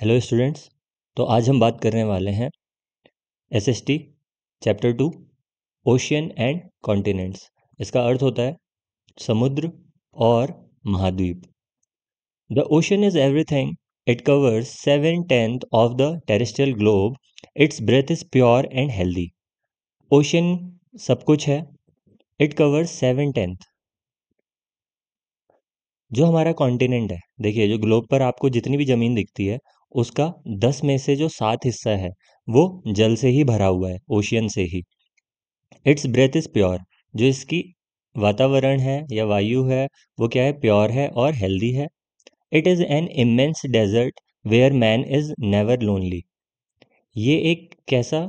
Hello students तो आज हम बात करने वाले हैं S S T chapter two ocean and continents इसका अर्थ होता है समुद्र और महाद्वीप the ocean is everything it covers seven tenth of the terrestrial globe its breath is pure and healthy ocean सब कुछ है इट कवर्स सेवन टेंथ जो हमारा कॉन्टिनेंट है देखिए जो ग्लोब पर आपको जितनी भी ज़मीन दिखती है उसका दस में से जो सात हिस्सा है वो जल से ही भरा हुआ है ओशियन से ही इट्स ब्रेथ इज़ प्योर जो इसकी वातावरण है या वायु है वो क्या है प्योर है और हेल्दी है it is an immense desert where man is never lonely ये एक कैसा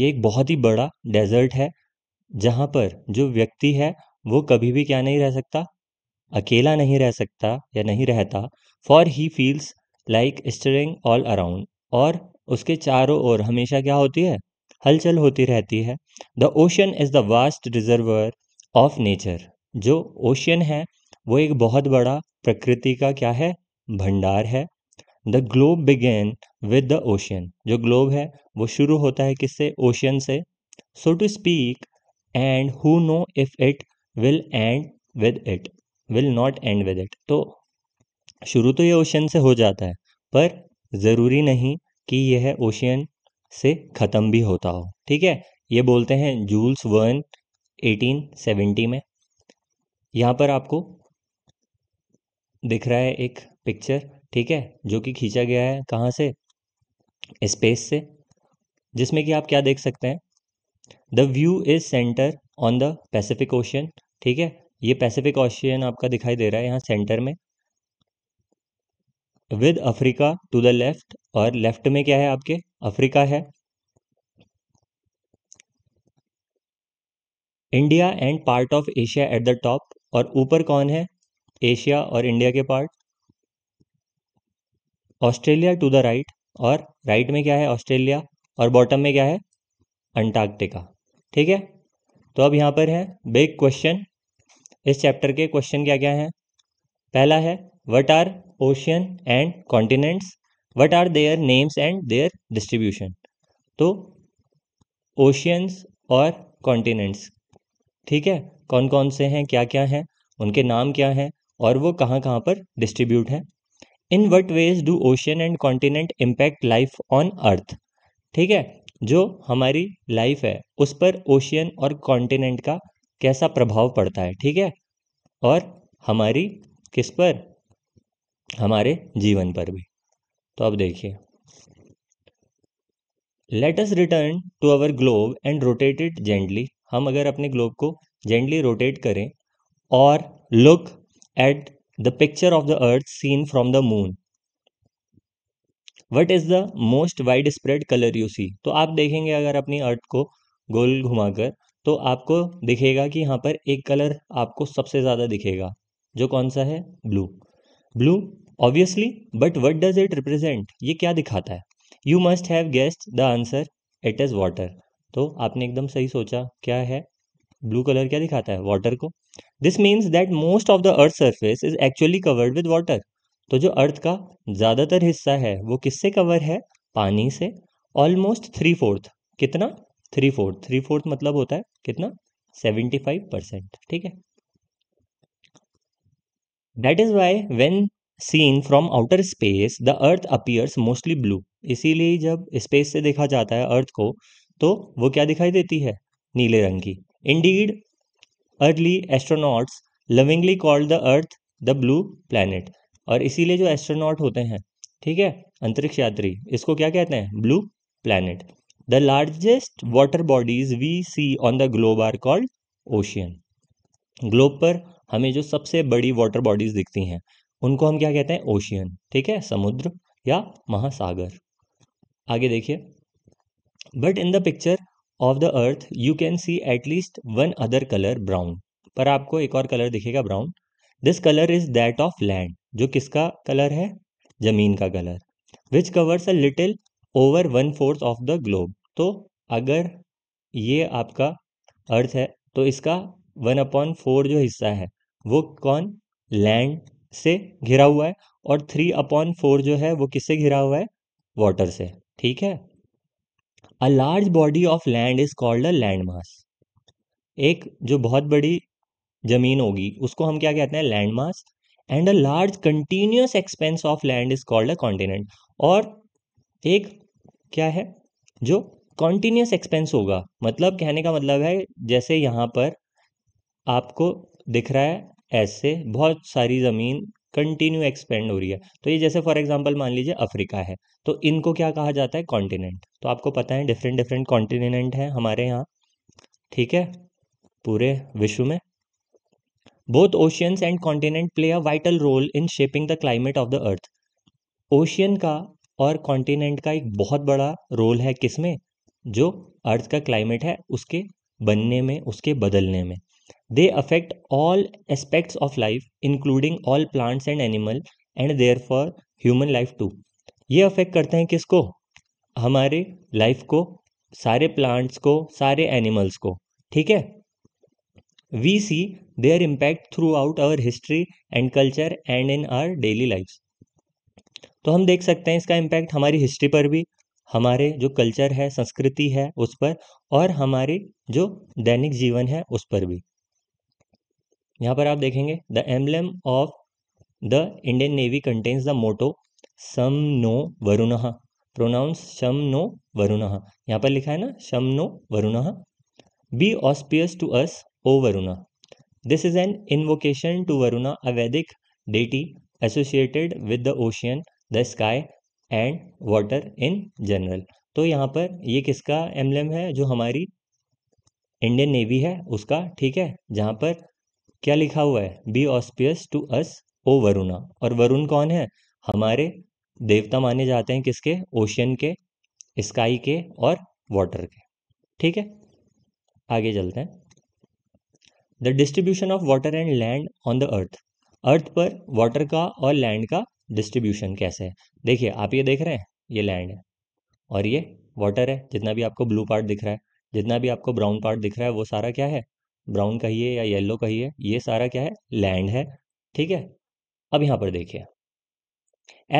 ये एक बहुत ही बड़ा डेजर्ट है जहाँ पर जो व्यक्ति है वो कभी भी क्या नहीं रह सकता अकेला नहीं रह सकता या नहीं रहता for he feels like stirring all around और उसके चारों ओर हमेशा क्या होती है हलचल होती रहती है the ocean is the vast reservoir of nature जो ओशन है वो एक बहुत बड़ा प्रकृति का क्या है भंडार है the globe began with the ocean जो ग्लोब है वो शुरू होता है किससे ओशन से so to speak and who know if it will end with it will not end with it तो शुरू तो ये ओशियन से हो जाता है पर ज़रूरी नहीं कि यह ओशियन से ख़त्म भी होता हो ठीक है ये बोलते हैं जूल्स वर्न 1870 में यहाँ पर आपको दिख रहा है एक पिक्चर ठीक है जो कि खींचा गया है कहाँ से स्पेस से जिसमें कि आप क्या देख सकते हैं the view is centre on the Pacific ocean ठीक है ये पैसिफिक ओशियन आपका दिखाई दे रहा है यहाँ सेंटर में with Africa to the left और लेफ्ट में क्या है आपके अफ्रीका है India and part of Asia at the top और ऊपर कौन है एशिया और इंडिया के part Australia to the right और राइट में क्या है ऑस्ट्रेलिया और बॉटम में क्या है अंटार्कटिका ठीक है तो अब यहां पर है बिग क्वेश्चन इस चैप्टर के क्वेश्चन क्या क्या हैं पहला है What are ocean and continents? What are their names and their distribution? तो ओशियंस और कॉन्टिनेंट्स ठीक है कौन कौन से हैं क्या क्या हैं उनके नाम क्या हैं और वो कहाँ कहाँ पर डिस्ट्रीब्यूट हैं in what ways do ocean and continent impact life on earth ठीक है जो हमारी लाइफ है उस पर ओशियन और कॉन्टिनेंट का कैसा प्रभाव पड़ता है ठीक है और हमारी किस पर हमारे जीवन पर भी तो अब देखिए us return to our globe and rotate it gently हम अगर अपने ग्लोब को जेंटली रोटेट करें और look at the picture of the earth seen from the moon what is the most widespread colour you see तो आप देखेंगे अगर अपनी अर्थ को गोल घुमाकर तो आपको दिखेगा कि यहाँ पर एक कलर आपको सबसे ज़्यादा दिखेगा जो कौन सा है blue blue obviously but what does it represent ये क्या दिखाता है you must have guessed the answer it is water तो आपने एकदम सही सोचा क्या है ब्लू कलर क्या दिखाता है वाटर को this means that most of the earth surface is actually covered with water तो जो अर्थ का ज़्यादातर हिस्सा है वो किससे कवर है पानी से ऑलमोस्ट थ्री फोर्थ कितना थ्री फोर्थ थ्री फोर्थ मतलब होता है कितना सेवेंटी फाइव परसेंट ठीक है that is why when seen from outer space the earth appears mostly blue इसीलिए जब स्पेस से देखा जाता है अर्थ को तो वो क्या दिखाई देती है नीले रंग की indeed early astronauts lovingly called the earth the blue planet और इसीलिए जो एस्ट्रोनॉट होते हैं ठीक है अंतरिक्ष यात्री इसको क्या कहते हैं blue planet the largest water bodies we see on the globe are called ocean globe पर हमें जो सबसे बड़ी वाटर बॉडीज़ दिखती हैं उनको हम क्या कहते हैं ओशियन ठीक है समुद्र या महासागर आगे देखिए but in the picture of the earth you can see at least one other colour brown पर आपको एक और कलर दिखेगा brown this colour is that of land जो किसका कलर है जमीन का colour which covers a little over one fourth of the globe तो अगर ये आपका अर्थ है तो इसका वन अपॉन फोर जो हिस्सा है वो कौन लैंड से घिरा हुआ है और थ्री अपॉन फोर जो है वो किससे घिरा हुआ है वाटर से ठीक है a large body of land is called a landmass एक जो बहुत बड़ी जमीन होगी उसको हम क्या कहते हैं landmass and a large continuous expanse of land is called a continent और एक क्या है जो कॉन्टिन्यूस एक्सपेंस होगा मतलब कहने का मतलब है जैसे यहाँ पर आपको दिख रहा है ऐसे बहुत सारी ज़मीन कंटिन्यू एक्सपेंड हो रही है तो ये जैसे फॉर एग्जांपल मान लीजिए अफ्रीका है तो इनको क्या कहा जाता है कॉन्टिनेंट तो आपको पता है डिफरेंट डिफरेंट कॉन्टिनेंट हैं हमारे यहाँ ठीक है पूरे विश्व में both oceans and continent play a vital role in shaping the climate of the earth ocean का और कॉन्टिनेंट का एक बहुत बड़ा रोल है किसमें जो अर्थ का क्लाइमेट है उसके बनने में उसके बदलने में they affect all aspects of life including all plants and animal and therefore human life too ये अफेक्ट करते हैं किसको हमारे लाइफ को सारे प्लांट्स को सारे एनिमल्स को ठीक है we see their impact throughout our history and culture and in our daily life तो हम देख सकते हैं इसका इम्पैक्ट हमारी हिस्ट्री पर भी हमारे जो कल्चर है संस्कृति है उस पर और हमारे जो दैनिक जीवन है उस पर भी यहाँ पर आप देखेंगे the emblem of the Indian Navy contains the motto सम नो वरुण प्रोनाउंस शम नो वरुण यहाँ पर लिखा है ना शम नो Varuna be auspicious to us O Varuna this is an invocation to Varuna a Vedic deity associated with the ocean the sky and water in general तो यहाँ पर ये किसका एम्बलम है जो हमारी इंडियन नेवी है उसका ठीक है जहाँ पर क्या लिखा हुआ है be auspicious to us O Varuna और वरुण कौन है हमारे देवता माने जाते हैं किसके ओशियन के स्काई के और वाटर के ठीक है आगे चलते हैं the distribution of water and land on the earth earth पर वाटर का और लैंड का डिस्ट्रीब्यूशन कैसे है देखिए आप ये देख रहे हैं ये लैंड है और ये वाटर है जितना भी आपको ब्लू पार्ट दिख रहा है जितना भी आपको ब्राउन पार्ट दिख रहा है वो सारा क्या है ब्राउन कहिए या येलो कहिए ये सारा क्या है लैंड है ठीक है अब यहाँ पर देखिए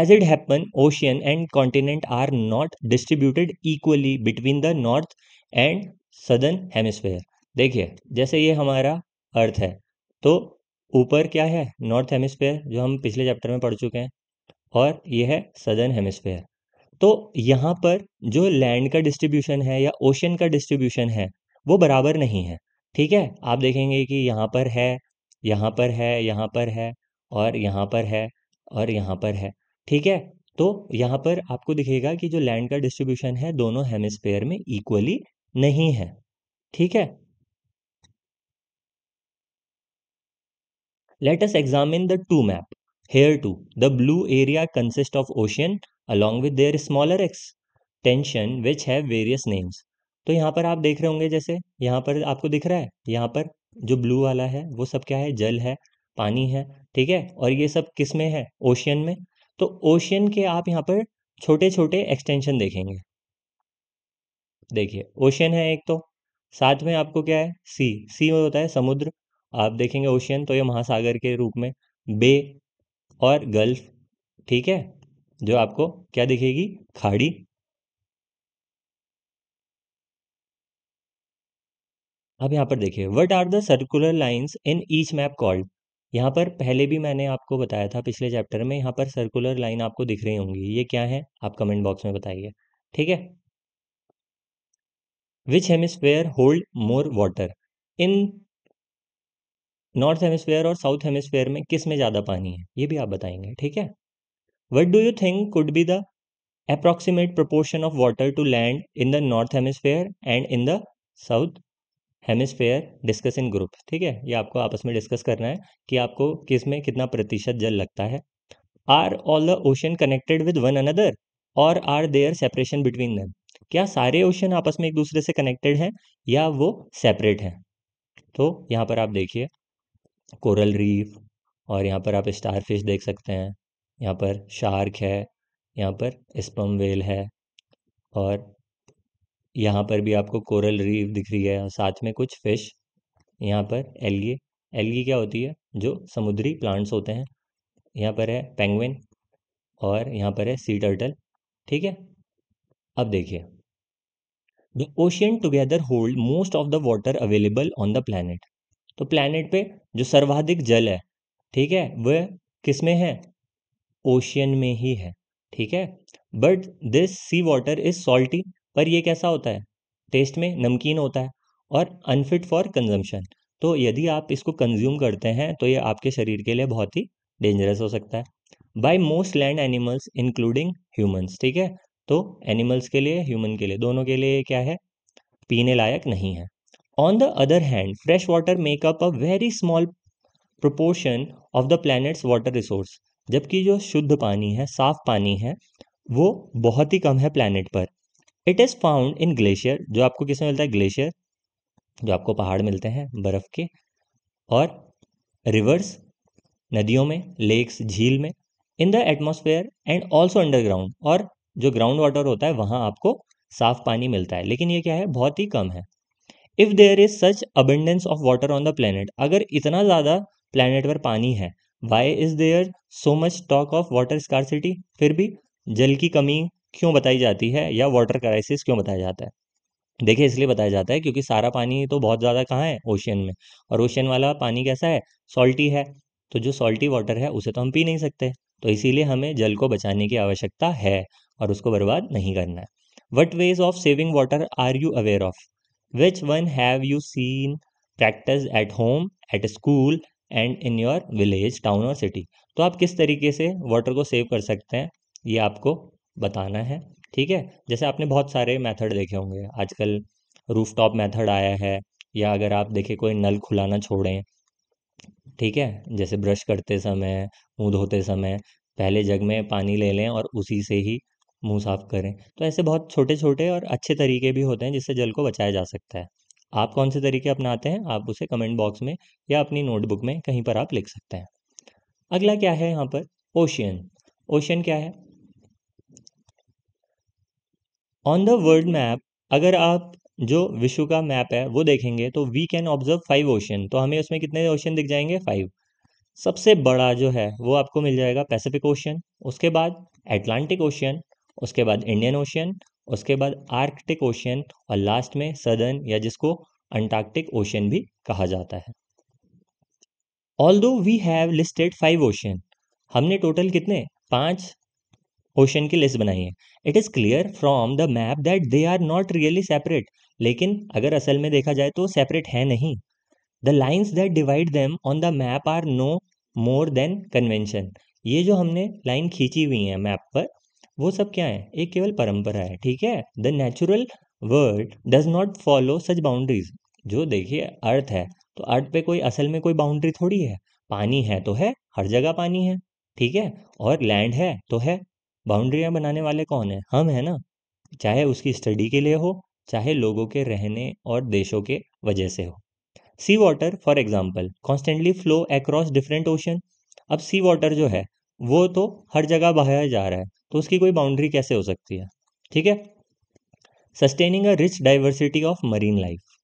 as it happen ocean and continent are not distributed equally between the north and southern hemisphere देखिए जैसे ये हमारा अर्थ है तो ऊपर क्या है नॉर्थ हेमिस्फेयर जो हम पिछले चैप्टर में पढ़ चुके हैं और ये है सदर्न हेमिस्फेयर तो यहाँ पर जो लैंड का डिस्ट्रीब्यूशन है या ओशन का डिस्ट्रीब्यूशन है वो बराबर नहीं है ठीक है आप देखेंगे कि यहाँ पर है यहाँ पर है यहाँ पर है और यहाँ पर है और यहाँ पर है ठीक है तो यहाँ पर आपको दिखेगा कि जो लैंड का डिस्ट्रीब्यूशन है दोनों हेमिस्फेयर में इक्वली नहीं है ठीक है let us examine the two map here to the blue area consist of ocean along with their smaller extension which have various names तो यहाँ पर आप देख रहे होंगे जैसे यहाँ पर आपको दिख रहा है यहाँ पर जो ब्लू वाला है वो सब क्या है जल है पानी है ठीक है और ये सब किस में है ओशियन में तो ओशियन के आप यहाँ पर छोटे छोटे एक्सटेंशन देखेंगे देखिए ओशियन है एक तो साथ में आपको क्या है सी सी में होता है समुद्र आप देखेंगे ओशियन तो ये महासागर के रूप में बे और गल्फ ठीक है जो आपको क्या दिखेगी खाड़ी अब यहाँ पर देखिए what are the circular lines in each map called यहाँ पर पहले भी मैंने आपको बताया था पिछले चैप्टर में यहाँ पर सर्कुलर लाइन आपको दिख रही होंगी ये क्या है आप कमेंट बॉक्स में बताइए ठीक है which hemisphere hold more water in north hemisphere और साउथ हेमिस्फेयर में किस में ज़्यादा पानी है ये भी आप बताएंगे ठीक है what do you think could be the approximate proportion of water to land in the north hemisphere and in the south hemisphere in group ठीक है ये आपको आपस में डिस्कस करना है कि आपको किस में कितना प्रतिशत जल लगता है are all the ocean connected with one another और are there separation between them क्या सारे ओशन आपस में एक दूसरे से कनेक्टेड हैं या वो सेपरेट हैं तो यहाँ पर आप देखिए कोरल रीफ और यहाँ पर आप स्टार फिश देख सकते हैं यहाँ पर शार्क है यहाँ पर स्पम वेल है और यहाँ पर भी आपको कोरल रीफ दिख रही है साथ में कुछ फिश यहाँ पर एलगी एलगी क्या होती है जो समुद्री प्लांट्स होते हैं यहाँ पर है पेंगुइन और यहाँ पर है सी टर्टल ठीक है अब देखिए the ocean together hold most of the water available on the planet तो प्लानट पे जो सर्वाधिक जल है ठीक है वह किस में है ओशियन में ही है ठीक है but this sea water is salty पर यह कैसा होता है टेस्ट में नमकीन होता है और अनफिट फॉर कंजम्पशन तो यदि आप इसको कंज्यूम करते हैं तो ये आपके शरीर के लिए बहुत ही डेंजरस हो सकता है by most land animals including humans ठीक है तो एनिमल्स के लिए ह्यूमन के लिए दोनों के लिए क्या है पीने लायक नहीं है on the other hand fresh water make up a very small proportion of the planet's water resource जबकि जो शुद्ध पानी है साफ पानी है वो बहुत ही कम है प्लानट पर it is found in glacier जो आपको किस में मिलता है ग्लेशियर जो आपको पहाड़ मिलते हैं बर्फ़ के और रिवर्स नदियों में लेक्स झील में in the atmosphere and also underground और जो ग्राउंड वाटर होता है वहाँ आपको साफ पानी मिलता है लेकिन ये क्या है बहुत ही कम है if there is such abundance of water on the planet अगर इतना ज़्यादा प्लानट पर पानी है why is there so much talk of water scarcity फिर भी जल की कमी क्यों बताई जाती है या वाटर क्राइसिस क्यों बताया जाता है देखिए इसलिए बताया जाता है क्योंकि सारा पानी तो बहुत ज़्यादा कहाँ है ओशियन में और ओशियन वाला पानी कैसा है सॉल्टी है तो जो सॉल्टी वाटर है उसे तो हम पी नहीं सकते तो इसीलिए हमें जल को बचाने की आवश्यकता है और उसको बर्बाद नहीं करना है what ways of saving water are you aware of which one have you seen practice at home at school and in your village town और सिटी तो आप किस तरीके से वाटर को सेव कर सकते हैं ये आपको बताना है ठीक है जैसे आपने बहुत सारे मेथड देखे होंगे आजकल रूफ टॉप मैथड आया है या अगर आप देखें कोई नल खुलाना छोड़ें ठीक है जैसे ब्रश करते समय मुंह धोते समय पहले जग में पानी ले लें और उसी से ही मुंह साफ करें तो ऐसे बहुत छोटे छोटे और अच्छे तरीके भी होते हैं जिससे जल को बचाया जा सकता है आप कौन से तरीके अपनाते हैं आप उसे कमेंट बॉक्स में या अपनी नोटबुक में कहीं पर आप लिख सकते हैं अगला क्या है यहाँ पर ओशियन ओशियन क्या है ऑन द वर्ल्ड मैप अगर आप जो विश्व का मैप है वो देखेंगे तो we can observe five ocean तो हमें उसमें कितने ओशन दिख जाएंगे फाइव सबसे बड़ा जो है वो आपको मिल जाएगा पैसिफिक ओशन उसके बाद एटलांटिक ओशन उसके बाद इंडियन ओशन उसके बाद आर्कटिक ओशन और लास्ट में सदर्न या जिसको अंटार्कटिक ओशन भी कहा जाता है although we have listed five ocean हमने टोटल कितने पांच ओशन की लिस्ट बनाई है it is clear from the map that they are not really separate लेकिन अगर असल में देखा जाए तो सेपरेट है नहीं the lines that divide them on the map are no more than convention ये जो हमने लाइन खींची हुई है मैप पर वो सब क्या है एक केवल परंपरा है ठीक है the natural world does not follow such boundaries जो देखिए अर्थ है तो अर्थ पे कोई असल में कोई बाउंड्री थोड़ी है पानी है तो है हर जगह पानी है ठीक है और लैंड है तो है बाउंड्रियाँ बनाने वाले कौन हैं हम हैं ना चाहे उसकी स्टडी के लिए हो चाहे लोगों के रहने और देशों के वजह से हो sea water for example constantly flow across different ocean अब सी वाटर जो है वो तो हर जगह बहाया जा रहा है तो उसकी कोई बाउंड्री कैसे हो सकती है ठीक है sustaining a rich diversity of marine life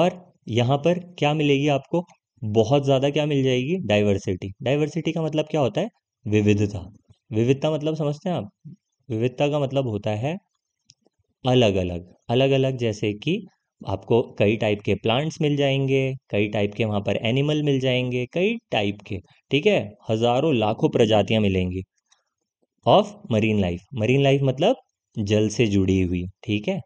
और यहाँ पर क्या मिलेगी आपको बहुत ज़्यादा क्या मिल जाएगी डाइवर्सिटी डाइवर्सिटी का मतलब क्या होता है विविधता विविधता मतलब समझते हैं आप विविधता का मतलब होता है अलग अलग अलग अलग जैसे कि आपको कई टाइप के प्लांट्स मिल जाएंगे कई टाइप के वहाँ पर एनिमल मिल जाएंगे कई टाइप के ठीक है हज़ारों लाखों प्रजातियाँ मिलेंगी of marine life marine life मतलब जल से जुड़ी हुई ठीक है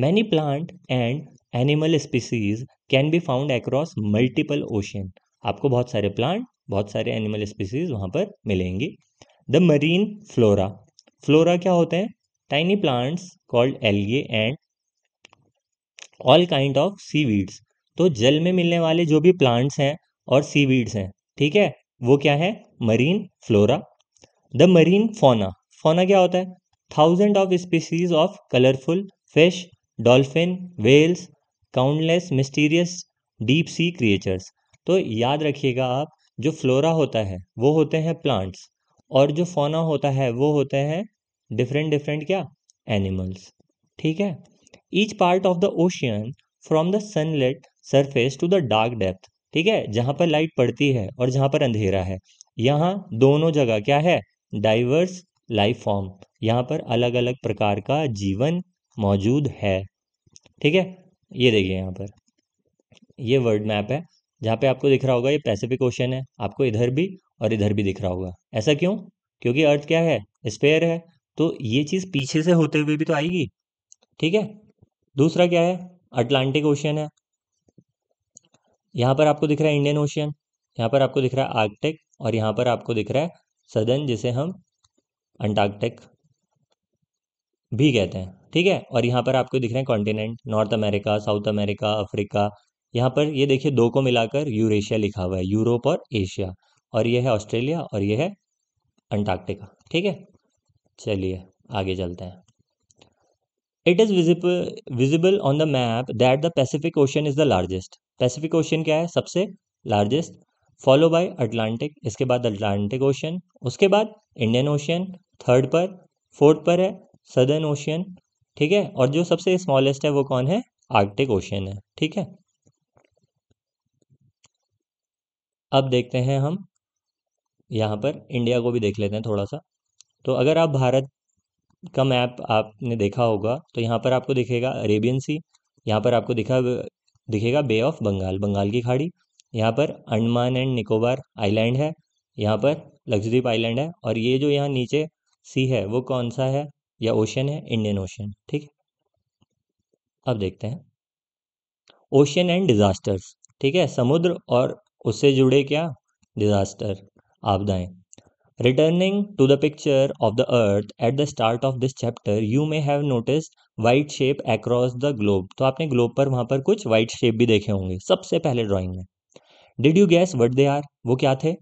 many plant and animal species can be found across multiple ocean आपको बहुत सारे प्लांट बहुत सारे एनिमल स्पीसीज वहाँ पर मिलेंगी द मरीन फ्लोरा फ्लोरा क्या होते हैं tiny plants called algae and all kind of seaweeds तो जल में मिलने वाले जो भी प्लांट्स हैं और सी वीड्स हैं ठीक है वो क्या है मरीन फ्लोरा द मरीन फोना फोना क्या होता है thousand of species of colourful fish dolphin whales countless mysterious deep sea creatures तो याद रखिएगा आप जो फ्लोरा होता है वो होते हैं प्लांट्स और जो फोना होता है वो होते हैं डिफरेंट डिफरेंट क्या एनिमल्स ठीक है each part of the ocean from the sunlit surface to the dark depth ठीक है जहां पर लाइट पड़ती है और जहां पर अंधेरा है यहाँ दोनों जगह क्या है डाइवर्स लाइफ फॉर्म यहाँ पर अलग अलग प्रकार का जीवन मौजूद है ठीक है ये देखिए यहाँ पर ये वर्ल्ड मैप है जहाँ पे आपको दिख रहा होगा ये पैसिफिक ओशन है आपको इधर भी और इधर भी दिख रहा होगा ऐसा क्यों क्योंकि अर्थ क्या है स्पेयर है तो ये चीज़ पीछे से होते हुए भी तो आएगी ठीक है दूसरा क्या है अटलांटिक ओशियन है यहाँ पर आपको दिख रहा है इंडियन ओशियन यहाँ पर आपको दिख रहा है आर्कटिक और यहाँ पर आपको दिख रहा है सदन जिसे हम अंटार्कटिक भी कहते हैं ठीक है और यहाँ पर आपको दिख रहे हैं continent North America South America Africa यहाँ पर ये देखिए दो को मिलाकर यूरेशिया लिखा हुआ है यूरोप और एशिया और ये है ऑस्ट्रेलिया और ये है अंटार्कटिका ठीक है चलिए आगे चलते हैं it is visible visible on the map that the Pacific ocean is the largest Pacific ocean क्या है सबसे लार्जेस्ट फॉलो बाय अटलांटिक इसके बाद अटलांटिक ओशन उसके बाद इंडियन ओशन थर्ड पर फोर्थ पर है सदर्न ओशन ठीक है और जो सबसे स्मॉलेस्ट है वो कौन है आर्कटिक ओशन है ठीक है अब देखते हैं हम यहाँ पर इंडिया को भी देख लेते हैं थोड़ा सा तो अगर आप भारत का मैप आपने देखा होगा तो यहाँ पर आपको दिखेगा अरेबियन सी यहाँ पर आपको दिखा दिखेगा बे ऑफ बंगाल बंगाल की खाड़ी यहाँ पर अंडमान एंड निकोबार आइलैंड है यहाँ पर लक्षद्वीप आइलैंड है और ये जो यहाँ नीचे सी है वो कौन सा है या ओशन है इंडियन ओशन ठीक है अब देखते हैं ओशन एंड डिज़ास्टर्स ठीक है समुद्र और उससे जुड़े क्या डिज़ास्टर आपदाएं returning to the picture of the earth at the start of this chapter you may have notice white shape across the globe तो आपने ग्लोब पर वहाँ पर कुछ वाइट शेप भी देखे होंगे सबसे पहले ड्राइंग में did you guess what they are वो क्या थे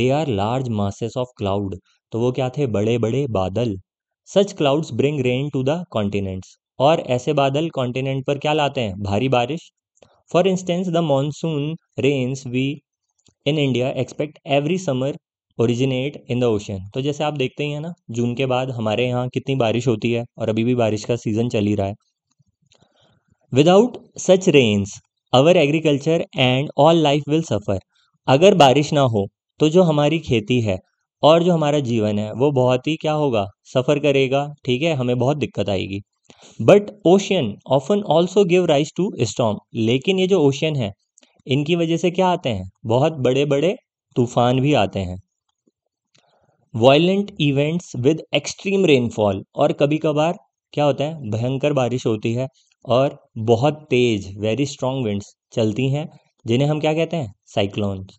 they are large masses of cloud तो वो क्या थे बड़े बड़े बादल such clouds bring rain to the continents और ऐसे बादल कॉन्टिनेंट पर क्या लाते हैं भारी बारिश for instance the monsoon rains we in India expect every summer originate in the ocean तो जैसे आप देखते ही हैं ना जून के बाद हमारे यहाँ कितनी बारिश होती है और अभी भी बारिश का सीज़न चल ही रहा है without such rains our agriculture and all life will suffer अगर बारिश ना हो तो जो हमारी खेती है और जो हमारा जीवन है वो बहुत ही क्या होगा सफ़र करेगा ठीक है हमें बहुत दिक्कत आएगी but ocean often also give rise to storm लेकिन ये जो ओशियन है इनकी वजह से क्या आते हैं बहुत बड़े बड़े तूफान भी आते हैं violent events with extreme rainfall और कभी कभार क्या होता है भयंकर बारिश होती है और बहुत तेज वेरी स्ट्रॉन्ग विंड्स चलती हैं जिन्हें हम क्या कहते हैं cyclones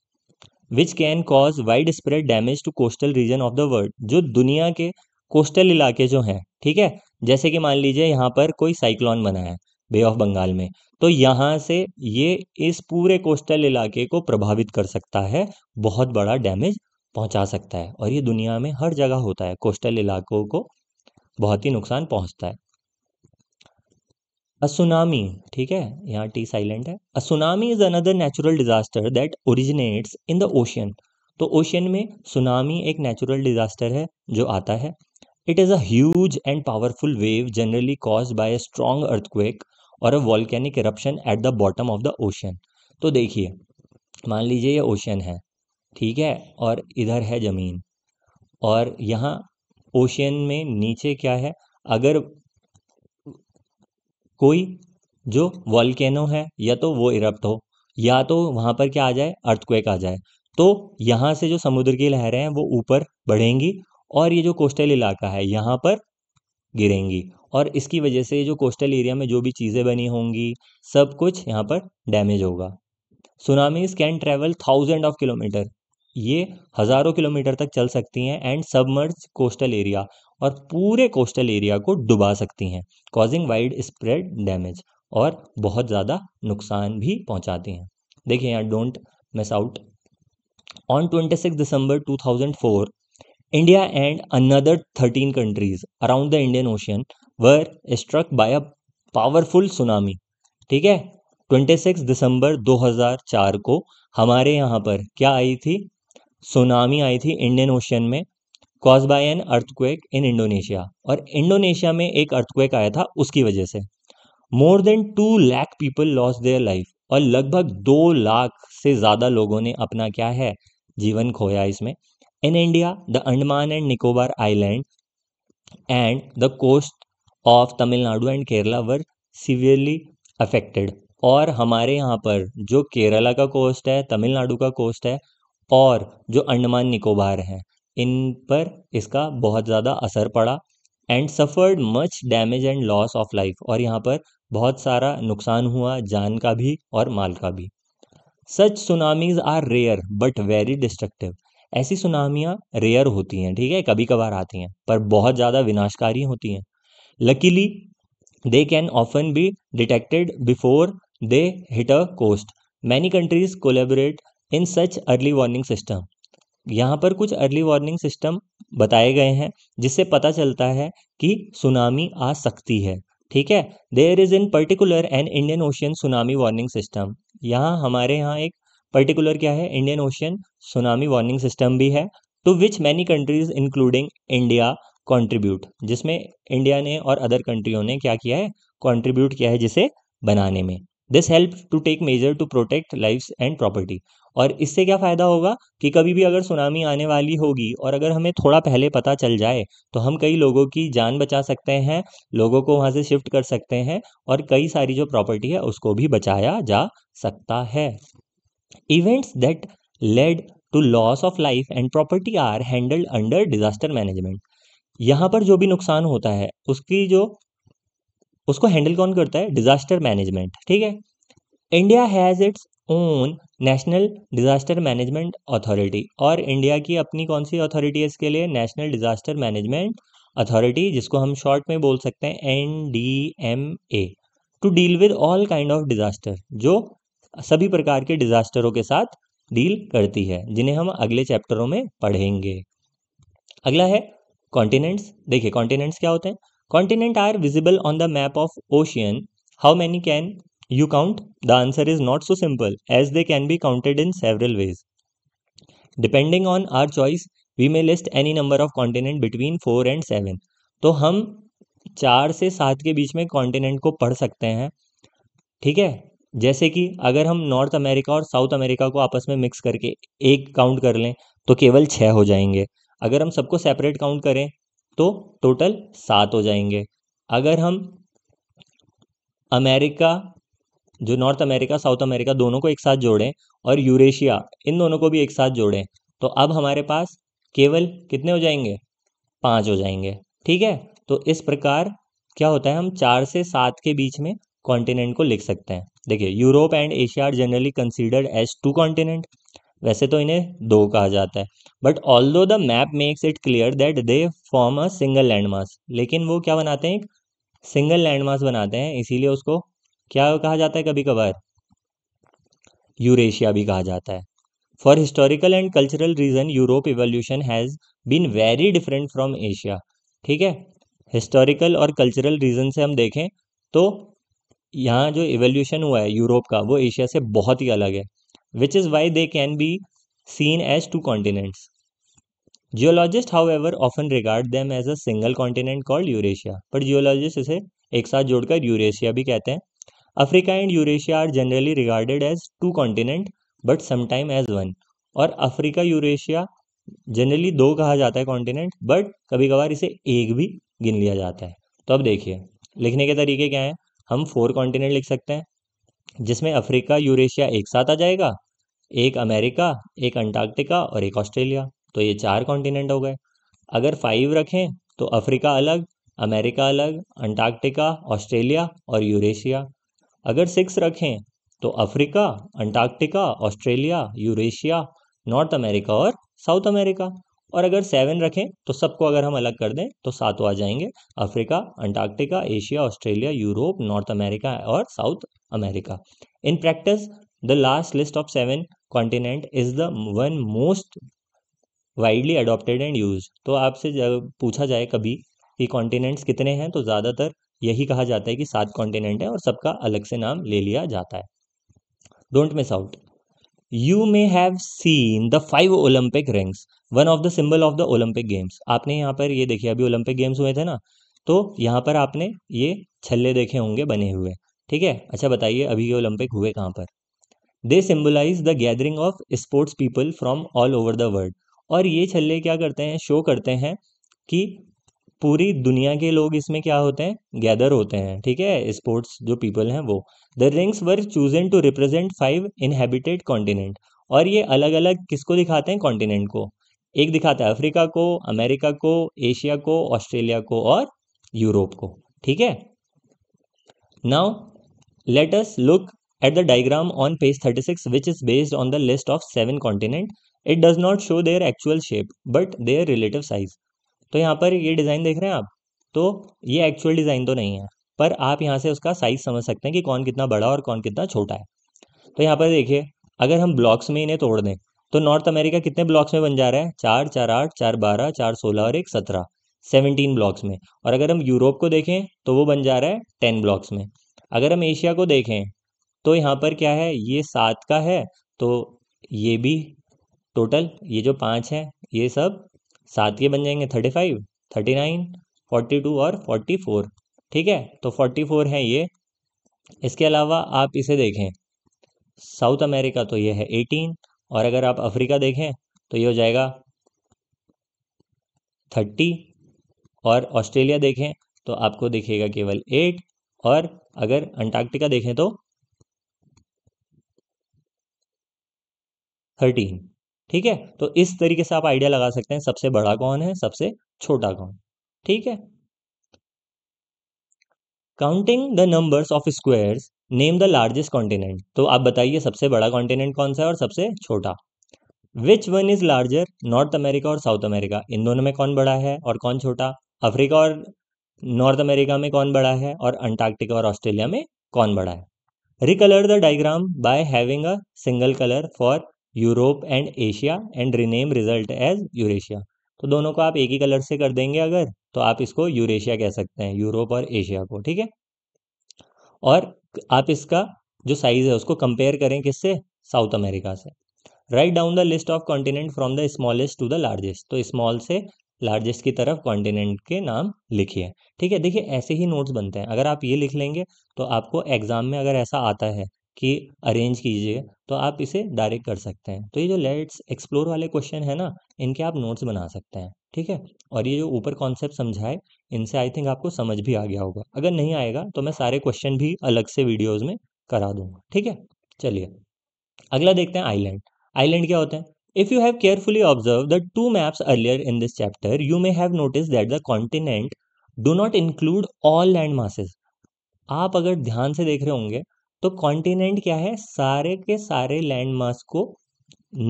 which can cause widespread damage to coastal region of the world जो दुनिया के कोस्टल इलाके जो हैं ठीक है जैसे कि मान लीजिए यहाँ पर कोई साइक्लोन बना है बे ऑफ बंगाल में तो यहाँ से ये इस पूरे कोस्टल इलाके को प्रभावित कर सकता है बहुत बड़ा डैमेज पहुंचा सकता है और ये दुनिया में हर जगह होता है कोस्टल इलाकों को बहुत ही नुकसान पहुंचता है असुनामी ठीक है यहाँ टी साइलेंट है a tsunami is another natural disaster that originates in the ocean तो ओशियन में सुनामी एक नेचुरल डिज़ास्टर है जो आता है it is a huge and powerful wave generally cause by a strong earthquake और a volcanic eruption at the bottom of the ocean तो देखिए मान लीजिए ये ओशियन है ठीक है और इधर है ज़मीन और यहाँ ओशियन में नीचे क्या है अगर कोई जो वॉलकैनो है या तो वो इरप्ट हो या तो वहाँ पर क्या आ जाए अर्थक्वेक आ जाए तो यहाँ से जो समुद्र की लहरें हैं वो ऊपर बढ़ेंगी और ये जो कोस्टल इलाका है यहाँ पर गिरेंगी और इसकी वजह से जो कोस्टल एरिया में जो भी चीज़ें बनी होंगी सब कुछ यहाँ पर डैमेज होगा tsunamis can travel thousand of kilometer ये हज़ारों किलोमीटर तक चल सकती हैं एंड सबमर्ज कोस्टल एरिया और पूरे कोस्टल एरिया को डुबा सकती हैं कॉजिंग वाइड स्प्रेड डैमेज और बहुत ज़्यादा नुकसान भी पहुंचाती हैं देखिए यहाँ don't miss out on 26 December 2004 India and another 13 countries around the Indian ocean were struck by a powerful tsunami ठीक है 26 दिसंबर 2004 को हमारे यहाँ पर क्या आई थी सुनामी आई थी इंडियन ओशियन में caused by an earthquake in Indonesia और इंडोनेशिया में एक अर्थक्वेक आया था उसकी वजह से more than two lakh people loss their life और लगभग दो लाख से ज़्यादा लोगों ने अपना क्या है जीवन खोया इसमें in India the Andaman and Nicobar island and the coast of Tamil Nadu and Kerala were severely affected और हमारे यहाँ पर जो केरला का कोस्ट है तमिलनाडु का कोस्ट है और जो अंडमान निकोबार हैं इन पर इसका बहुत ज़्यादा असर पड़ा and suffered much damage and loss of life और यहाँ पर बहुत सारा नुकसान हुआ जान का भी और माल का भी such tsunamis are rare but very destructive ऐसी सुनामियाँ रेयर होती हैं ठीक है कभी कभार आती हैं पर बहुत ज़्यादा विनाशकारी होती हैं luckily they can often be detected before they hit a coast many countries collaborate in such early warning system यहाँ पर कुछ अर्ली वार्निंग सिस्टम बताए गए हैं जिससे पता चलता है कि सुनामी आ सकती है ठीक है there is in particular an Indian ocean tsunami warning system यहाँ हमारे यहाँ एक पर्टिकुलर क्या है Indian ocean tsunami warning system भी है to which many countries including India contribute जिसमें इंडिया ने और अदर कंट्रियों ने क्या किया है कॉन्ट्रीब्यूट किया है जिसे बनाने में this help to take measure to protect life and property और इससे क्या फ़ायदा होगा कि कभी भी अगर सुनामी आने वाली होगी और अगर हमें थोड़ा पहले पता चल जाए तो हम कई लोगों की जान बचा सकते हैं लोगों को वहाँ से शिफ्ट कर सकते हैं और कई सारी जो प्रॉपर्टी है उसको भी बचाया जा सकता है events that led to loss of life and property are handled under disaster management यहाँ पर जो भी नुकसान होता है उसकी जो उसको हैंडल कौन करता है डिजास्टर मैनेजमेंट ठीक है India has its own national disaster management authority और इंडिया की अपनी कौन सी अथॉरिटी है इसके लिए नेशनल डिजास्टर मैनेजमेंट अथॉरिटी जिसको हम शॉर्ट में बोल सकते हैं N D M A to deal with all kind of disaster जो सभी प्रकार के डिजास्टरों के साथ डील करती है जिन्हें हम अगले चैप्टरों में पढ़ेंगे अगला है कॉन्टिनेंट्स देखिए कॉन्टिनेंट्स क्या होते हैं Continent are visible on the map of ocean. How many can you count? The answer is not so simple as they can be counted in several ways. Depending on our choice, we may list any number of continent between four and seven तो हम चार से सात के बीच में continent को पढ़ सकते हैं ठीक है जैसे कि अगर हम नॉर्थ अमेरिका और साउथ अमेरिका को आपस में मिक्स करके एक काउंट कर लें तो केवल छः हो जाएंगे अगर हम सबको सेपरेट काउंट करें तो टोटल सात हो जाएंगे अगर हम अमेरिका जो नॉर्थ अमेरिका साउथ अमेरिका दोनों को एक साथ जोड़ें और यूरेशिया इन दोनों को भी एक साथ जोड़ें तो अब हमारे पास केवल कितने हो जाएंगे पाँच हो जाएंगे ठीक है तो इस प्रकार क्या होता है हम चार से सात के बीच में कॉन्टिनेंट को लिख सकते हैं देखिए Europe and Asia are generally considered as two continent वैसे तो इन्हें दो कहा जाता है but although the map makes it clear that they form a single land mass लेकिन वो क्या बनाते हैं सिंगल लैंड मास बनाते हैं इसीलिए उसको क्या कहा जाता है कभी कभार यूरेशिया भी कहा जाता है for historical and cultural region Europe evolution has been very different from Asia ठीक है हिस्टोरिकल और कल्चरल रीजन से हम देखें तो यहाँ जो इवोल्यूशन हुआ है यूरोप का वो एशिया से बहुत ही अलग है which is why they can be seen as two continents geologist however often regard them as a single continent called Eurasia पर जियोलॉजिस्ट इसे एक साथ जोड़कर यूरेशिया भी कहते हैं Africa and Eurasia are generally regarded as two continent but sometime as one और Africa Eurasia जनरली दो कहा जाता है कॉन्टिनेंट बट कभी कभार इसे एक भी गिन लिया जाता है तो अब देखिए लिखने के तरीके क्या हैं हम फोर कॉन्टिनेंट लिख सकते हैं जिसमें अफ्रीका यूरेशिया एक साथ आ जाएगा एक अमेरिका एक अंटार्कटिका और एक ऑस्ट्रेलिया तो ये चार कॉन्टिनेंट हो गए अगर फाइव रखें तो अफ्रीका अलग अमेरिका अलग अंटार्कटिका ऑस्ट्रेलिया और यूरेशिया अगर सिक्स रखें तो Africa Antarctica Australia Eurasia North America और साउथ अमेरिका और अगर सेवन रखें तो सबको अगर हम अलग कर दें तो सातों आ जाएंगे Africa Antarctica Asia Australia Europe North America और South America in practice The last list of seven continent is the one most widely adopted and use तो आपसे जब पूछा जाए कभी कि कॉन्टिनेंट्स कितने हैं तो ज़्यादातर यही कहा जाता है कि सात कॉन्टिनेंट है और सबका अलग से नाम ले लिया जाता है don't miss out you may have seen the five Olympic rings one of the symbol of the Olympic games आपने यहाँ पर ये देखिए अभी ओलंपिक गेम्स हुए थे ना तो यहाँ पर आपने ये छल्ले देखे होंगे बने हुए ठीक है अच्छा बताइए अभी ये ओलंपिक हुए कहाँ पर they symbolise the gathering of sports people from all over the world और ये छल्ले क्या करते हैं शो करते हैं कि पूरी दुनिया के लोग इसमें क्या होते हैं गैदर होते हैं ठीक है स्पोर्ट्स जो पीपल हैं वो the rings were chosen to represent five inhabited continent और ये अलग अलग किसको दिखाते हैं कॉन्टिनेंट को एक दिखाता है अफ्रीका को अमेरिका को एशिया को ऑस्ट्रेलिया को और यूरोप को ठीक है now let us look At the diagram on page 36, which is based on the list of seven continent, it does not show their actual shape but their relative size. तो यहाँ पर ये design देख रहे हैं आप तो ये एक्चुअल डिज़ाइन तो नहीं है पर आप यहाँ से उसका साइज समझ सकते हैं कि कौन कितना बड़ा और कौन कितना छोटा है तो यहाँ पर देखिए अगर हम ब्लॉक्स में इन्हें तोड़ दें तो नॉर्थ अमेरिका कितने ब्लॉक्स में बन जा रहा है चार चार आठ चार बारह चार सोलह और एक सत्रह सेवनटीन ब्लॉक्स में और अगर हम यूरोप को देखें तो वो बन जा रहा है टेन ब्लॉक्स में अगर हम एशिया को देखें तो यहाँ पर क्या है ये सात का है तो ये भी टोटल ये जो पाँच है ये सब सात के बन जाएंगे thirty five thirty nine forty two और फोर्टी फोर ठीक है तो फोर्टी फोर है ये इसके अलावा आप इसे देखें साउथ अमेरिका तो ये है एटीन और अगर आप अफ्रीका देखें तो ये हो जाएगा थर्टी और ऑस्ट्रेलिया देखें तो आपको दिखेगा केवल एट और अगर अंटार्कटिका देखें तो थर्टीन ठीक है तो इस तरीके से आप आइडिया लगा सकते हैं सबसे बड़ा कौन है सबसे छोटा कौन ठीक है counting the numbers of squares name the largest continent तो आप बताइए सबसे बड़ा कॉन्टिनेंट कौन सा है और सबसे छोटा which one is larger North America और साउथ अमेरिका इन दोनों में कौन बड़ा है और कौन छोटा अफ्रीका और नॉर्थ अमेरिका में कौन बड़ा है और अंटार्क्टिका और ऑस्ट्रेलिया में कौन बड़ा है recolour the diagram by having a single colour for Europe and Asia and rename result as Eurasia तो दोनों को आप एक ही कलर से कर देंगे अगर तो आप इसको यूरेशिया कह सकते हैं यूरोप और एशिया को ठीक है और आप इसका जो साइज़ है उसको कंपेयर करें किससे साउथ अमेरिका से write down the list of continent from the smallest to the largest तो स्मॉल से लार्जेस्ट की तरफ कॉन्टिनेंट के नाम लिखिए ठीक है देखिए ऐसे ही नोट्स बनते हैं अगर आप ये लिख लेंगे तो आपको एग्ज़ाम में अगर ऐसा आता है कि अरेंज कीजिए तो आप इसे डायरेक्ट कर सकते हैं तो ये जो लेट्स एक्सप्लोर वाले क्वेश्चन है ना इनके आप नोट्स बना सकते हैं ठीक है और ये जो ऊपर कॉन्सेप्ट समझाए इनसे आई थिंक आपको समझ भी आ गया होगा अगर नहीं आएगा तो मैं सारे क्वेश्चन भी अलग से वीडियोज़ में करा दूंगा ठीक है चलिए अगला देखते हैं आईलैंड आईलैंड क्या होते हैं if you have carefully observe the two maps earlier in this chapter you may have notice that the continent do not include all land masses. आप अगर ध्यान से देख रहे होंगे तो कॉन्टिनेंट क्या है सारे के सारे लैंड को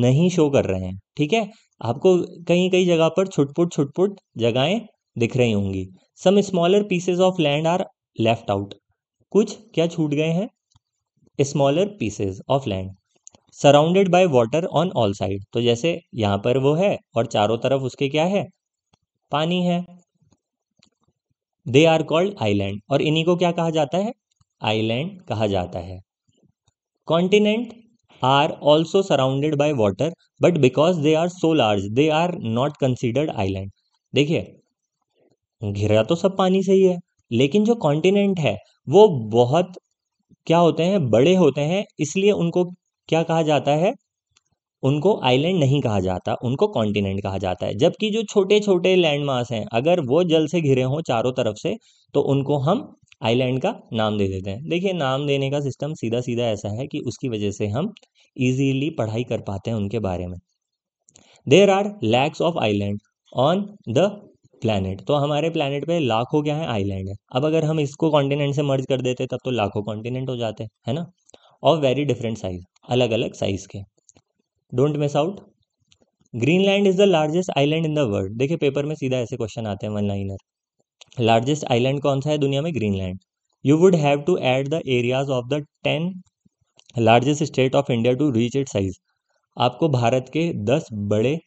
नहीं शो कर रहे हैं ठीक है आपको कहीं कई जगह पर छुटपुट छुटपुट जगहें दिख रही होंगी some smaller pieces of land are left out कुछ क्या छूट गए हैं smaller pieces of land surrounded by water on all side तो जैसे यहां पर वो है और चारों तरफ उसके क्या है पानी है दे आर कॉल्ड आईलैंड और इन्हीं को क्या कहा जाता है आइलैंड कहा जाता है continent are also surrounded by water but because they are so large they are not considered island देखिए घिरा तो सब पानी से ही है लेकिन जो कॉन्टिनेंट है वो बहुत क्या होते हैं बड़े होते हैं इसलिए उनको क्या कहा जाता है उनको आइलैंड नहीं कहा जाता उनको कॉन्टिनेंट कहा जाता है जबकि जो छोटे छोटे लैंडमार्क हैं अगर वो जल से घिरे हों चारों तरफ से तो उनको हम आइलैंड का नाम दे देते हैं देखिए नाम देने का सिस्टम सीधा सीधा ऐसा है कि उसकी वजह से हम इजीली पढ़ाई कर पाते हैं उनके बारे में there are lakhs of island on the planet तो हमारे प्लानट पे लाखों क्या है आइलैंड है अब अगर हम इसको कॉन्टिनेंट से मर्ज कर देते तब तो लाखों कॉन्टिनेंट हो जाते है ना और वेरी डिफरेंट साइज अलग अलग साइज के don't miss out Greenland is the largest island in the world देखिए पेपर में सीधा ऐसे क्वेश्चन आते हैं वन लाइनर लार्जेस्ट आइलैंड कौन सा है दुनिया में Greenland you would have to add the areas of the ten largest state of India to reach it size आपको भारत के दस बड़े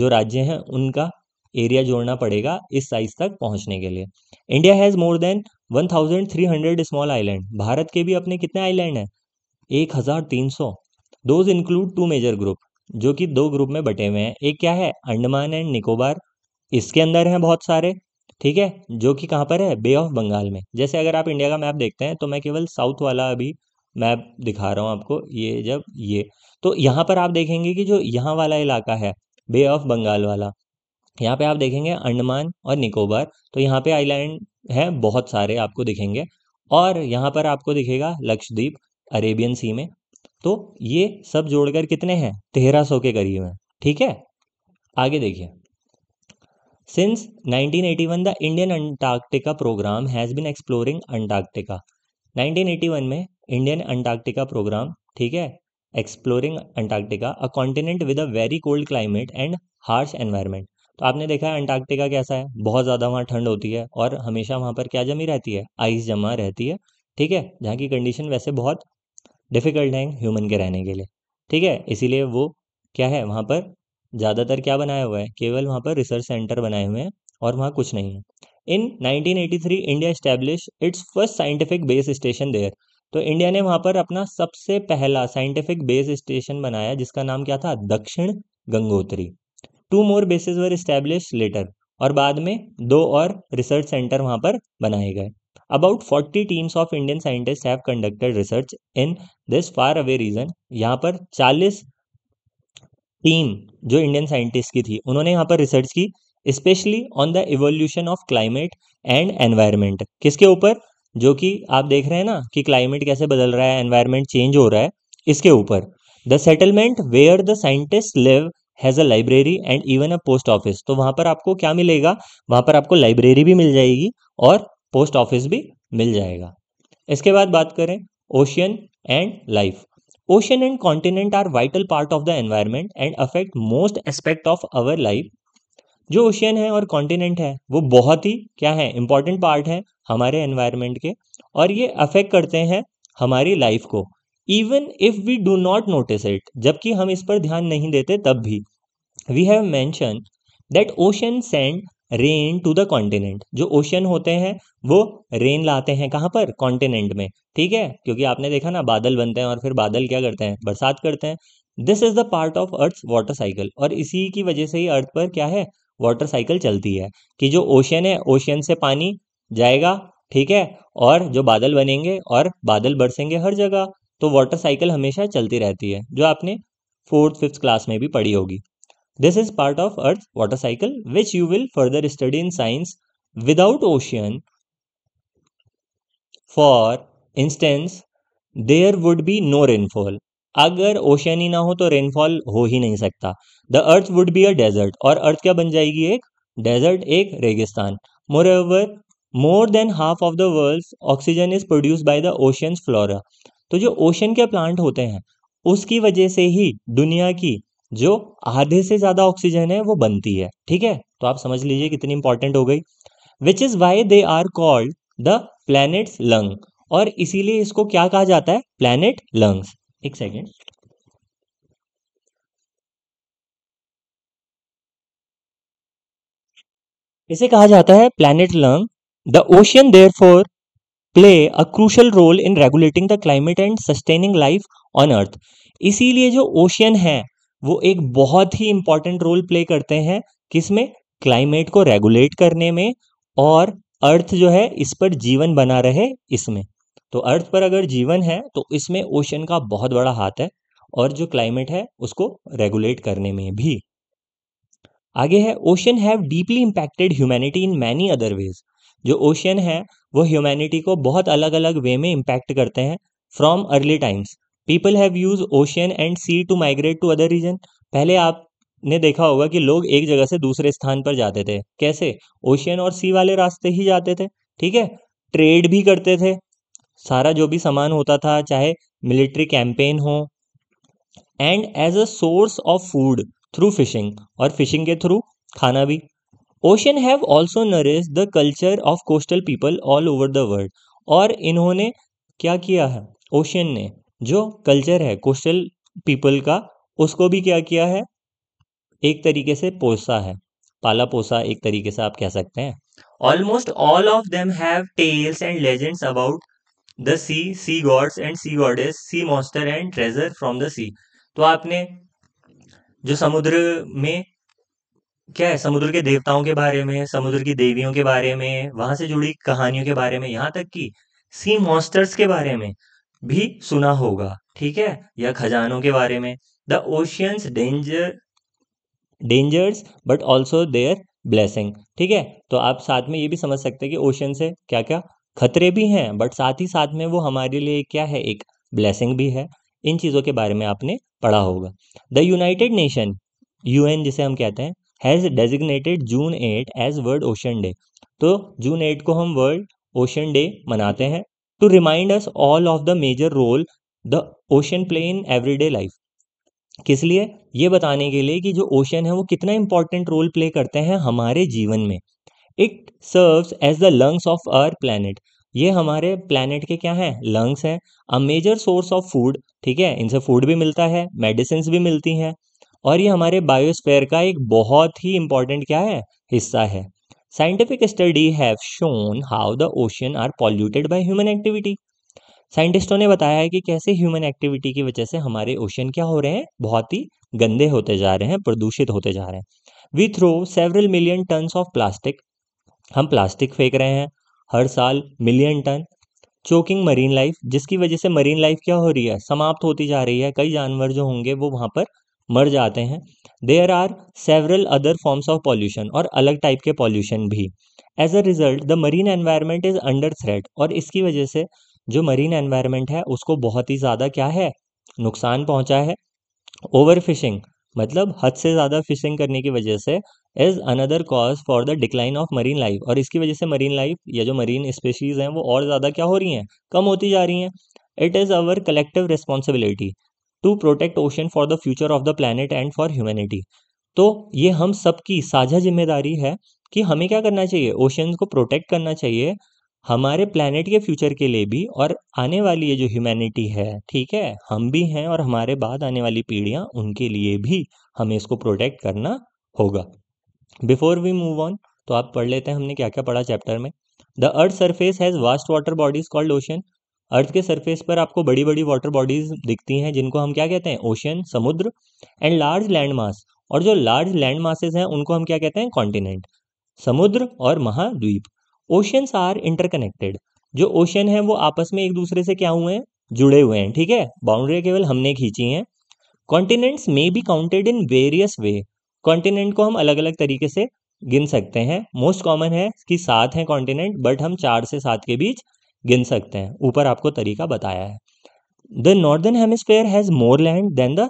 जो राज्य हैं उनका एरिया जोड़ना पड़ेगा इस साइज तक पहुंचने के लिए India has more than 1300 small island Bharat के भी अपने कितने आइलैंड हैं 1300 those include two major group जो कि दो ग्रुप में बटे हुए हैं एक क्या है अंडमान एंड निकोबार इसके अंदर हैं बहुत सारे ठीक है जो कि कहाँ पर है बे ऑफ बंगाल में जैसे अगर आप इंडिया का मैप देखते हैं तो मैं केवल साउथ वाला अभी मैप दिखा रहा हूँ आपको ये जब ये तो यहाँ पर आप देखेंगे कि जो यहाँ वाला इलाका है बे ऑफ बंगाल वाला यहाँ पे आप देखेंगे अंडमान और निकोबार तो यहाँ पे आइलैंड हैं बहुत सारे आपको दिखेंगे और यहाँ पर आपको दिखेगा लक्षद्वीप अरेबियन सी में तो ये सब जोड़कर कितने हैं तेरह सौ के करीब हैं ठीक है आगे देखिए Since 1981, the Indian Antarctica program has been exploring Antarctica. 1981 में इंडियन अंटार्कटिका प्रोग्राम ठीक है exploring Antarctica a continent with a very cold climate and harsh environment तो आपने देखा है अंटार्कटिका कैसा है बहुत ज़्यादा वहाँ ठंड होती है और हमेशा वहाँ पर क्या जमी रहती है आइस जमा रहती है ठीक है जहाँ की कंडीशन वैसे बहुत डिफ़िकल्ट है ह्यूमन के रहने के लिए ठीक है इसीलिए वो क्या है वहाँ पर ज़्यादातर क्या बनाया हुआ है केवल वहाँ पर रिसर्च सेंटर बनाए हुए हैं और वहाँ कुछ नहीं है in 1983 India establish its first scientific base station there तो इंडिया ने वहाँ पर अपना सबसे पहला साइंटिफिक बेस स्टेशन बनाया जिसका नाम क्या था Dakshin Gangotri two more bases were establish later और बाद में दो और रिसर्च सेंटर वहाँ पर बनाए गए about forty teams of Indian scientist have conducted research in this far away region यहाँ पर चालीस टीम जो इंडियन साइंटिस्ट की थी उन्होंने यहाँ पर रिसर्च की specially on the evolution of climate and environment किसके ऊपर जो कि आप देख रहे हैं ना कि क्लाइमेट कैसे बदल रहा है एनवायरमेंट चेंज हो रहा है इसके ऊपर the settlement where the scientist live has a library and even a post office तो वहां पर आपको क्या मिलेगा वहां पर आपको लाइब्रेरी भी मिल जाएगी और पोस्ट ऑफिस भी मिल जाएगा इसके बाद बात करें ocean and life Ocean and continent are vital part of the environment and affect most aspect of our life. जो ओशियन है और कॉन्टिनेंट है वो बहुत ही क्या है इंपॉर्टेंट पार्ट है हमारे एनवायरमेंट के और ये अफेक्ट करते हैं हमारी लाइफ को even if we do not notice it जबकि हम इस पर ध्यान नहीं देते तब भी we have mention that ocean send rain to the continent जो ओशन होते हैं वो रेन लाते हैं कहाँ पर कॉन्टिनेंट में ठीक है क्योंकि आपने देखा ना बादल बनते हैं और फिर बादल क्या करते हैं बरसात करते हैं this is the part of earth water cycle और इसी की वजह से ही अर्थ पर क्या है वाटर साइकिल चलती है कि जो ओशन है ओशन से पानी जाएगा ठीक है और जो बादल बनेंगे और बादल बरसेंगे हर जगह तो वाटर साइकिल हमेशा चलती रहती है जो आपने फोर्थ फिफ्थ क्लास में भी पढ़ी होगी This is part of earth water cycle, which you will further study in science without ocean. For instance, there would be no rainfall अगर ओशियन ही ना हो तो रेनफॉल हो ही नहीं सकता the earth would be a desert और अर्थ क्या बन जाएगी एक डेजर्ट एक रेगिस्तान moreover more than half of the world oxygen is produce by the oceans flora तो जो ओशन के प्लांट होते हैं उसकी वजह से ही दुनिया की जो आधे से ज़्यादा ऑक्सीजन है वो बनती है ठीक है तो आप समझ लीजिए कितनी इंपॉर्टेंट हो गई which is why they are called the planet lung और इसीलिए इसको क्या कहा जाता है प्लैनेट लंग्स एक सेकेंड इसे कहा जाता है planet lung the ocean therefore play a crucial role in regulating the climate and sustaining life on earth इसीलिए जो ओशियन है वो एक बहुत ही इंपॉर्टेंट रोल प्ले करते हैं किसमें क्लाइमेट को रेगुलेट करने में और अर्थ जो है इस पर जीवन बना रहे इसमें तो अर्थ पर अगर जीवन है तो इसमें ओशन का बहुत बड़ा हाथ है और जो क्लाइमेट है उसको रेगुलेट करने में भी आगे है ocean have deeply impacted humanity in many other ways जो ओशन है वो ह्यूमैनिटी को बहुत अलग अलग वे में इम्पैक्ट करते हैं from early times people have use ocean and sea to migrate to other region पहले आपने देखा होगा कि लोग एक जगह से दूसरे स्थान पर जाते थे कैसे ओशियन और सी वाले रास्ते ही जाते थे ठीक है ट्रेड भी करते थे सारा जो भी सामान होता था चाहे मिलिट्री कैंपेन हो and as a source of food through fishing और फिशिंग के थ्रू खाना भी ocean have also nourish the culture of coastal people all over the world और इन्होंने क्या किया है ओशन ने जो कल्चर है कोस्टल पीपल का उसको भी क्या किया है एक तरीके से पोसा है पाला पोसा एक तरीके से आप कह सकते हैं almost all of them have tales and legends about the sea sea gods and sea goddess sea monster and treasure from the sea तो आपने जो समुद्र में क्या है समुद्र के देवताओं के बारे में समुद्र की देवियों के बारे में वहां से जुड़ी कहानियों के बारे में यहाँ तक कि सी मॉन्स्टर्स के बारे में भी सुना होगा ठीक है या खजानों के बारे में the oceans danger dangers but also their blessing ठीक है तो आप साथ में ये भी समझ सकते हैं कि ओशन से क्या क्या खतरे भी हैं बट साथ ही साथ में वो हमारे लिए क्या है एक ब्लेसिंग भी है इन चीज़ों के बारे में आपने पढ़ा होगा द यूनाइटेड नेशन एन जिसे हम कहते हैं has designated June eight as world ocean day तो जून एट को हम वर्ल्ड ओशन डे मनाते हैं to remind us all of the major role the ocean play in everyday life किस लिए ये बताने के लिए कि जो ओशन है वो कितना इंपॉर्टेंट रोल प्ले करते हैं हमारे जीवन में it serves as the lungs of our planet ये हमारे प्लानट के क्या हैं लंग्स हैं a major source of food ठीक है इनसे फूड भी मिलता है मेडिसिन भी मिलती हैं और ये हमारे बायोस्फेयर का एक बहुत ही इम्पॉर्टेंट क्या है हिस्सा है scientific study have shown how the ocean are polluted by human activity साइंटिस्टों ने बताया है कि कैसे ह्यूमन एक्टिविटी की वजह से हमारे ओशन क्या हो रहे हैं बहुत ही गंदे होते जा रहे हैं प्रदूषित होते जा रहे हैं we throw several million tons of plastic हम प्लास्टिक फेंक रहे हैं हर साल million ton choking marine life जिसकी वजह से मरीन लाइफ क्या हो रही है समाप्त होती जा रही है कई जानवर जो होंगे वो वहाँ पर मर जाते हैं there are several other forms of pollution और अलग टाइप के पॉल्यूशन भी as a result the marine environment is under threat और इसकी वजह से जो मरीन एनवायरमेंट है उसको बहुत ही ज़्यादा क्या है नुकसान पहुंचा है ओवर फिशिंग मतलब हद से ज़्यादा फिशिंग करने की वजह से is another cause for the decline of marine life और इसकी वजह से मरीन लाइफ या जो मरीन स्पेशीज़ हैं वो और ज़्यादा क्या हो रही हैं कम होती जा रही हैं it is our collective responsibility to protect ocean for the future of the planet and for humanity तो ये हम सबकी साझा जिम्मेदारी है कि हमें क्या करना चाहिए ओशन को प्रोटेक्ट करना चाहिए हमारे प्लानट के फ्यूचर के लिए भी और आने वाली ये जो ह्यूमैनिटी है ठीक है हम भी हैं और हमारे बाद आने वाली पीढ़ियाँ उनके लिए भी हमें इसको प्रोटेक्ट करना होगा बिफोर वी मूव ऑन तो आप पढ़ लेते हैं हमने क्या क्या पढ़ा चैप्टर में the earth surface has vast water bodies called ocean अर्थ के सरफेस पर आपको बड़ी बड़ी वाटर बॉडीज दिखती हैं जिनको हम क्या कहते हैं ओशियन समुद्र एंड लार्ज लैंड मास और जो लार्ज लैंड मासेज हैं उनको हम क्या कहते हैं कॉन्टिनेंट समुद्र और महाद्वीप ओशियंस आर इंटरकनेक्टेड जो ओशियन है वो आपस में एक दूसरे से क्या हुए हैं जुड़े हुए हैं ठीक है बाउंड्री केवल हमने खींची हैं continents may be counted in various way continent को हम अलग अलग तरीके से गिन सकते हैं मोस्ट कॉमन है कि सात हैं कॉन्टिनेंट बट हम चार से सात के बीच गिन सकते हैं ऊपर आपको तरीका बताया है the northern hemisphere has more land than the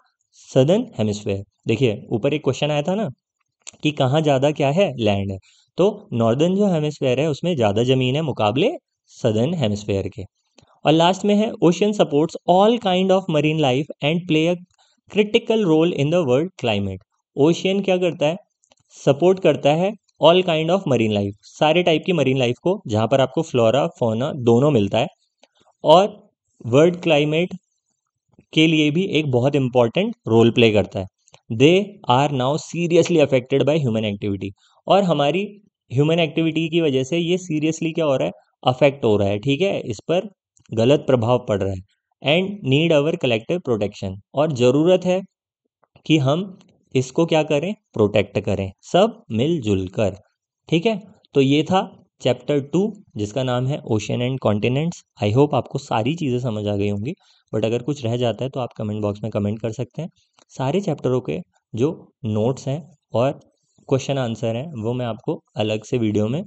southern hemisphere देखिए ऊपर एक क्वेश्चन आया था ना कि कहाँ ज़्यादा क्या है लैंड है तो नॉर्दर्न जो हेमिस्फेयर है उसमें ज़्यादा ज़मीन है मुकाबले सदर्न हेमिस्फेयर के और लास्ट में है ocean supports all kind of marine life and play a critical role in the world climate ocean क्या करता है सपोर्ट करता है all kind of marine life सारे टाइप की मरीन लाइफ को जहाँ पर आपको फ्लोरा फोना दोनों मिलता है और वर्ल्ड क्लाइमेट के लिए भी एक बहुत इंपॉर्टेंट रोल प्ले करता है they are now seriously affected by human activity और हमारी ह्यूमन एक्टिविटी की वजह से ये सीरियसली क्या हो रहा है अफेक्ट हो रहा है ठीक है इस पर गलत प्रभाव पड़ रहा है and need our collective protection और ज़रूरत है कि हम इसको क्या करें प्रोटेक्ट करें सब मिलजुल कर ठीक है तो ये था चैप्टर टू जिसका नाम है ocean and continents I hope आपको सारी चीज़ें समझ आ गई होंगी बट अगर कुछ रह जाता है तो आप कमेंट बॉक्स में कमेंट कर सकते हैं सारे चैप्टरों के जो नोट्स हैं और क्वेश्चन आंसर हैं वो मैं आपको अलग से वीडियो में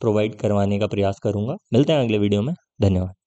प्रोवाइड करवाने का प्रयास करूँगा मिलते हैं अगले वीडियो में धन्यवाद